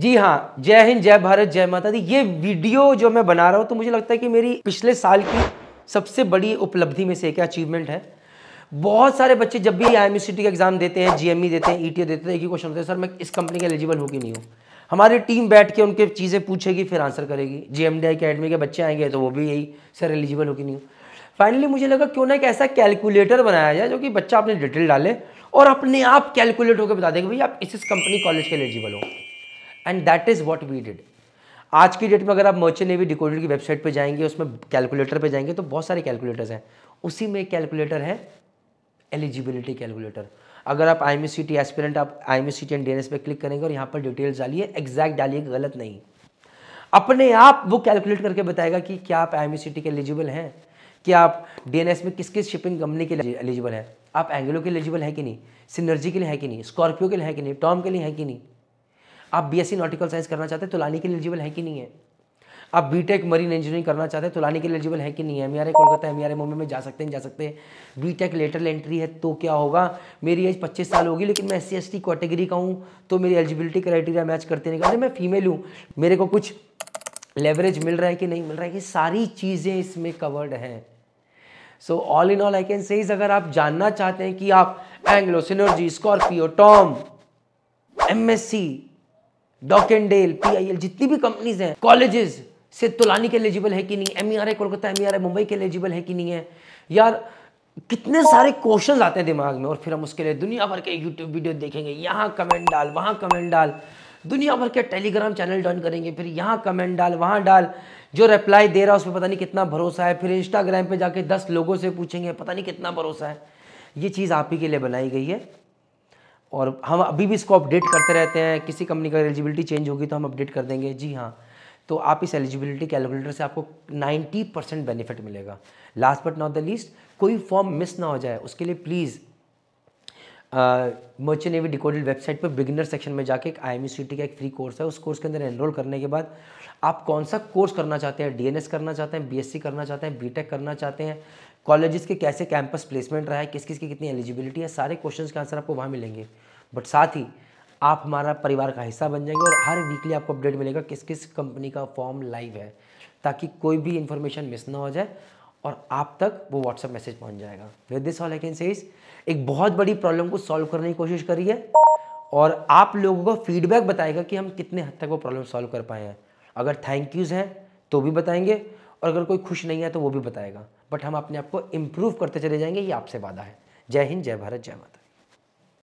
जी हाँ जय हिंद जय भारत जय माता दी ये वीडियो जो मैं बना रहा हूँ तो मुझे लगता है कि मेरी पिछले साल की सबसे बड़ी उपलब्धि में से एक अचीवमेंट है बहुत सारे बच्चे जब भी आई का एग्जाम देते हैं जीएमई e देते हैं ईटीओ e देते हैं तो एक ही क्वेश्चन होता है सर मैं इस कंपनी के एलिजिबल हूँ कि नहीं हूँ हमारी टीम बैठ के उनके चीज़ें पूछेगी फिर आंसर करेगी जी एम अकेडमी के बच्चे आएंगे तो वो भी यही सर एलिजिबल हो कि नहीं हूँ फाइनली मुझे लगा क्यों ना एक ऐसा कैलकुलेटर बनाया जाए जो कि बच्चा अपनी डिटेल डाले और अपने आप कैलकुलेट होकर बता देंगे भाई आप इस इस कंपनी कॉलेज के एलिजिबल हो and that is what we did आज की डेट में अगर आप मर्चेंट नेवी डिकोडर की वेबसाइट पे जाएंगे उसमें कैलकुलेटर पे जाएंगे तो बहुत सारे कैलकुलेटर्स हैं उसी में एक कैलकुलेटर है एलिजिबिलिटी कैलकुलेटर अगर आप I M C T aspirant आप I M C T and D N S पर क्लिक करेंगे और यहाँ पर डिटेल्स डालिए एग्जैक्ट डालिए गलत नहीं अपने आप वो कैलकुलेट करके बताएगा कि क्या आप आई एम सी टी के एलिजिबल हैं क्या आप डी एन एस में किस किस शिपिंग कंपनी के लिए एलिजिबल हैं आप एंगलो के एलिजिबल हैं कि नहीं सिनर्जी के लिए है कि नहीं स्कॉर्पियो के लिए है कि नहीं टॉम के लिए है कि नहीं आप बीएससी नॉटिकल साइंस करना चाहते हैं तो लाने के लिए एलिजिबल है कि नहीं है आप बीटेक मरीन इंजीनियरिंग करना चाहते हैं तो लाने के लिए एलिजिबल है कि नहीं है M R Kolkata M R e Mumbai में जा सकते हैं जा सकते हैं बीटेक लेटरल एंट्री है तो क्या होगा मेरी एज पच्चीस साल होगी लेकिन मैं S C S T category का हूँ तो मेरी एलिजिबिलिटी क्राइटेरिया मैच करते नहीं अरे मैं फीमेल हूँ मेरे को कुछ लेवरेज मिल रहा है कि नहीं मिल रहा है ये सारी चीज़ें इसमें कवर्ड हैं so all in all I can say अगर आप जानना चाहते हैं कि आप Anglo Synergy Scorpio Tom M S C doc and Dell P I L जितनी भी कंपनीज हैं कॉलेजेस से तुलानी तो के एलिजिबल है कि नहीं M E R I Kolkata M E R I Mumbai के एलिजिबल है कि नहीं है यार कितने सारे क्वेश्चन आते हैं दिमाग में और फिर हम उसके लिए दुनिया भर के यूट्यूब वीडियो देखेंगे यहाँ कमेंट डाल वहाँ कमेंट डाल दुनिया भर के टेलीग्राम चैनल डन करेंगे फिर यहाँ कमेंट डाल वहाँ डाल जो रिप्लाई दे रहा है उस पर पता नहीं कितना भरोसा है फिर इंस्टाग्राम पे जाके दस लोगों से पूछेंगे पता नहीं कितना भरोसा है ये चीज़ आप ही के लिए बनाई गई है और हम अभी भी इसको अपडेट करते रहते हैं किसी कंपनी का एलिजिबिलिटी चेंज होगी तो हम अपडेट कर देंगे जी हाँ तो आप इस एलिजिबिलिटी कैलकुलेटर से आपको 90 परसेंट बेनिफिट मिलेगा last but not the least कोई फॉर्म मिस ना हो जाए उसके लिए please merchant navy decoded website पर बिगिनर सेक्शन में जाके एक आई एम e का एक फ्री कोर्स है उस कोर्स के अंदर एनरोल करने के बाद आप कौन सा कोर्स करना चाहते हैं डी करना चाहते हैं बी करना चाहते हैं बी करना चाहते हैं कॉलेजेस के कैसे कैंपस प्लेसमेंट रहा है किस किस की कितनी एलिजिबिलिटी है सारे क्वेश्चन के आंसर आपको वहाँ मिलेंगे बट साथ ही आप हमारा परिवार का हिस्सा बन जाएंगे और हर वीकली आपको अपडेट मिलेगा किस किस कंपनी का फॉर्म लाइव है ताकि कोई भी इन्फॉर्मेशन मिस ना हो जाए और आप तक वो व्हाट्सएप मैसेज पहुंच जाएगा with this all I can say एक बहुत बड़ी प्रॉब्लम को सॉल्व करने की कोशिश करिए और आप लोगों को फीडबैक बताएगा कि हम कितने हद तक वो प्रॉब्लम सॉल्व कर पाए हैं अगर थैंक यूज़ हैं तो भी बताएंगे और अगर कोई खुश नहीं है तो वो भी बताएगा बट हम अपने आप को इम्प्रूव करते चले जाएंगे ये आपसे वादा है जय हिंद जय भारत जय माता